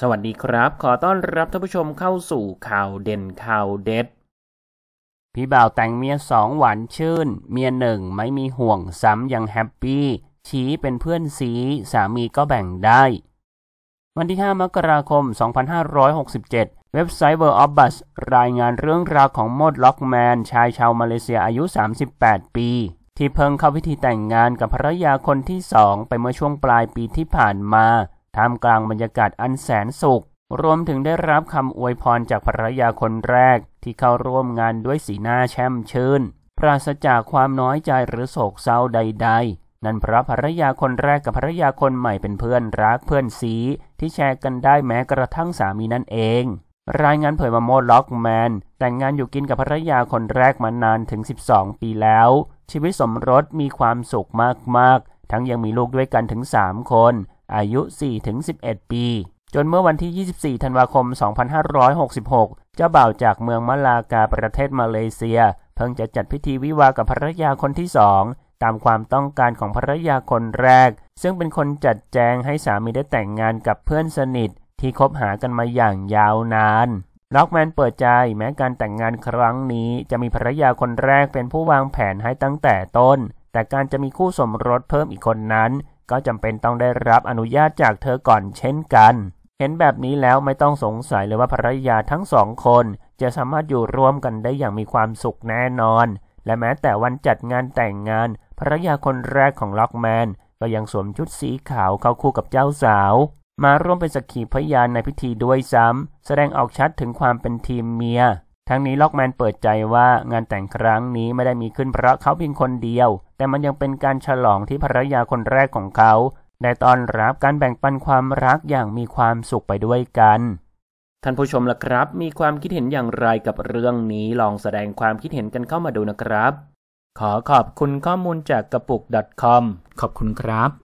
สวัสดีครับ ขอต้อนรับท่านผู้ชมเข้าสู่ข่าวเด่นข่าวเด็ด พี่บ่าวแต่งเมียสองหวานชื่น เมียหนึ่งไม่มีห่วงซ้ำยังแฮปปี้ ชี้เป็นเพื่อนสีสามีก็แบ่งได้ วันที่ 5 มกราคม 2567 เว็บไซต์ World of Buzz รายงานเรื่องราวของโมดล็อกแมน ชายชาวมาเลเซียอายุ 38 ปี ที่เพิ่งเข้าพิธีแต่งงานกับภรรยาคนที่สองไปเมื่อช่วงปลายปีที่ผ่านมาท่ามกลางบรรยากาศอันแสนสุข รวมถึงได้รับคำอวยพรจากภรรยาคนแรก ที่เข้าร่วมงานด้วยสีหน้าแช่มชื่น ปราศจากความน้อยใจหรือโศกเศร้าใดๆ นั่นเพราะภรรยาคนแรกกับภรรยาคนใหม่เป็นเพื่อนรักเพื่อนสี ที่แชร์กันได้แม้กระทั่งสามีนั่นเอง รายงานเผยมาโมล็อกแมนแต่งงานอยู่กินกับภรรยาคนแรกมานานถึง 12 ปีแล้ว ชีวิตสมรสมีความสุขมากๆ ทั้งยังมีลูกด้วยกันถึง 3 คนอายุ 4-11 ปี จนเมื่อวันที่ 24 ธันวาคม 2566 เจ้าบ่าวจากเมืองมะลากาประเทศมาเลเซีย เพิ่งจะจัดพิธีวิวากับภรรยาคนที่สองตามความต้องการของภรรยาคนแรก ซึ่งเป็นคนจัดแจงให้สามีได้แต่งงานกับเพื่อนสนิท ที่คบหากันมาอย่างยาวนาน ล็อกแมนเปิดใจแม้การแต่งงานครั้งนี้จะมีภรรยาคนแรกเป็นผู้วางแผนให้ตั้งแต่ต้น แต่การจะมีคู่สมรสเพิ่มอีกคนนั้นก็จำเป็นต้องได้รับอนุญาตจากเธอก่อนเช่นกัน เห็นแบบนี้แล้วไม่ต้องสงสัยเลยว่าภรรยาทั้งสองคน จะสามารถอยู่ร่วมกันได้อย่างมีความสุขแน่นอน และแม้แต่วันจัดงานแต่งงานภรรยาคนแรกของล็อกแมน ก็ยังสวมชุดสีขาวเข้าคู่กับเจ้าสาว มาร่วมเป็นสักขีพยานในพิธีด้วยซ้ำ แสดงออกชัดถึงความเป็นทีมเมียทั้งนี้ล็อกแมนเปิดใจว่างานแต่งครั้งนี้ไม่ได้มีขึ้นเพราะเขาเพียงคนเดียว แต่มันยังเป็นการฉลองที่ภรรยาคนแรกของเขาได้ต้อนรับการแบ่งปันความรักอย่างมีความสุขไปด้วยกันท่านผู้ชมล่ะครับ มีความคิดเห็นอย่างไรกับเรื่องนี้ลองแสดงความคิดเห็นกันเข้ามาดูนะครับขอขอบคุณข้อมูลจากกระปุก .com ขอบคุณครับ